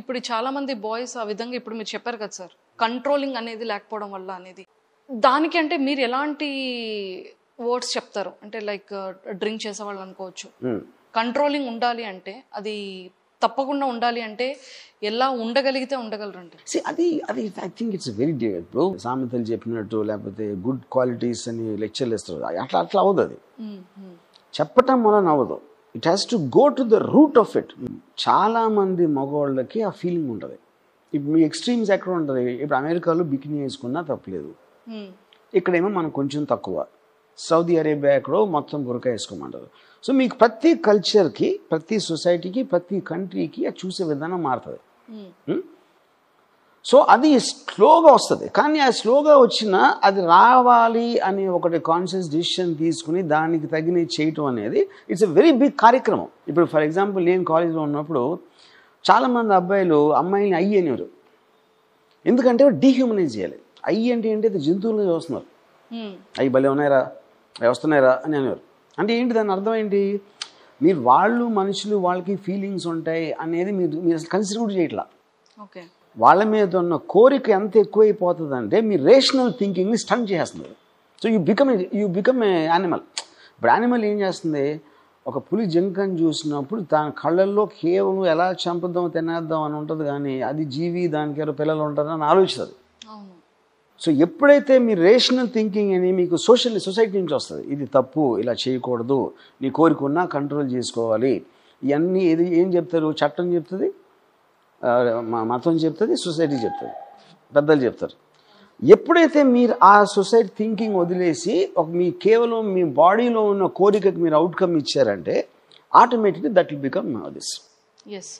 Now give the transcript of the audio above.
ఇప్పుడు చాలా మంది బాయ్స్ ఆ విధంగా ఇప్పుడు మీరు చెప్పారు కదా సార్ కంట్రోలింగ్ అనేది లేకపోవడం వల్ల అనేది దానికి అంటే మీరు ఎలాంటి వర్డ్స్ చెప్తారు అంటే లైక్ డ్రింక్ uh, చేసేవాళ్ళు అనుకోవచ్చు కంట్రోలింగ్ hmm. ఉండాలి అంటే అది తప్పకుండా ఉండాలి అంటే ఎలా ఉండగలిగితే ఉండగలరండి అది అది I think it's very dear ఇప్పుడు సామెతలు చెప్పినట్టు లేకపోతే గుడ్ క్వాలిటీస్ అని లెక్చర్లు ఇస్తారు అట్లా అట్లా అవ్వదు అది hmm, hmm. చెప్పటం మనం అవ్వదు it has to go to the root of it చాలామంది మగవాళ్ళకి ఆ ఫీలింగ్ ఉంటుంది ఇప్పుడు మీ ఎక్స్ట్రీమ్స్ ఎక్కడ ఉంటుంది ఇప్పుడు అమెరికాలో బికినీ వేసుకున్నా తప్పలేదు hmm. ఇక్కడేమో మనం కొంచెం తక్కువ సౌదీ అరేబియా ఎక్కడో మొత్తం బురక వేసుకోమంటారు సో మీకు ప్రతి కల్చర్కి ప్రతి సొసైటీకి ప్రతి కంట్రీకి చూసే విధానం మారుతుంది hmm. hmm? సో అది స్లోగా వస్తుంది కానీ ఆ స్లోగా వచ్చినా అది రావాలి అని ఒకటి కాన్షియస్ డిసిషన్ తీసుకుని దానికి తగిన చేయటం అనేది ఇట్స్ ఎ వెరీ బిగ్ కార్యక్రమం ఇప్పుడు ఫర్ ఎగ్జాంపుల్ నేను కాలేజీలో ఉన్నప్పుడు చాలామంది అబ్బాయిలు అమ్మాయిని అయ్యి అనేవారు ఎందుకంటే డీహ్యూమనైజ్ చేయాలి అయ్యి అంటే ఏంటి అది జంతువులు చూస్తున్నారు hmm. అయ్యి భలే ఉన్నాయరా అవి వస్తున్నాయరా అని అనేవారు అంటే ఏంటి దాని అర్థం ఏంటి మీరు వాళ్ళు మనుషులు వాళ్ళకి ఫీలింగ్స్ ఉంటాయి అనేది మీరు మీరు అసలు కన్సిడర్ కూడా చేయట్లా ఓకే వాళ్ళ మీద ఉన్న కోరిక ఎంత అంటే మీ రేషనల్ థింకింగ్ని స్టన్ చేస్తుంది so you become you become a animal ఇప్పుడు యానిమల్ ఏం చేస్తుంది ఒక పులి జంకని చూసినప్పుడు తన కళ్ళల్లో కేవలం ఎలా చంపుదాం తినేద్దాం అని ఉంటుంది కానీ అది జీవి దానికి ఎవరు పిల్లలు ఉంటారని ఆలోచిస్తుంది సో ఎప్పుడైతే మీ రేషనల్ థింకింగ్ అని మీకు సోషల్ సొసైటీ నుంచి వస్తుంది ఇది తప్పు ఇలా చేయకూడదు నీ కోరిక ఉన్నా కంట్రోల్ చేసుకోవాలి ఇవన్నీ ఏది ఏం చెప్తారు చట్టం చెప్తుంది మతం చెప్తుంది సొసైటీ చెప్తుంది పెద్దలు చెప్తారు ఎప్పుడైతే మీరు ఆ సొసైటీ థింకింగ్ వదిలేసి ఒక మీ కేవలం మీ బాడీలో ఉన్న కోరికకి మీరు అవుట్కమ్ ఇచ్చారంటే ఆటోమేటిక్గా that will become this yes